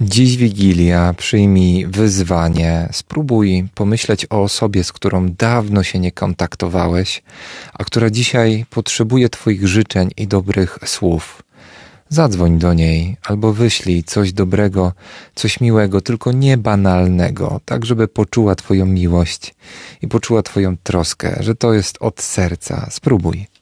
Dziś Wigilia, przyjmij wyzwanie, spróbuj pomyśleć o osobie, z którą dawno się nie kontaktowałeś, a która dzisiaj potrzebuje Twoich życzeń i dobrych słów. Zadzwoń do niej albo wyślij coś dobrego, coś miłego, tylko nie banalnego, tak żeby poczuła Twoją miłość i poczuła Twoją troskę, że to jest od serca. Spróbuj.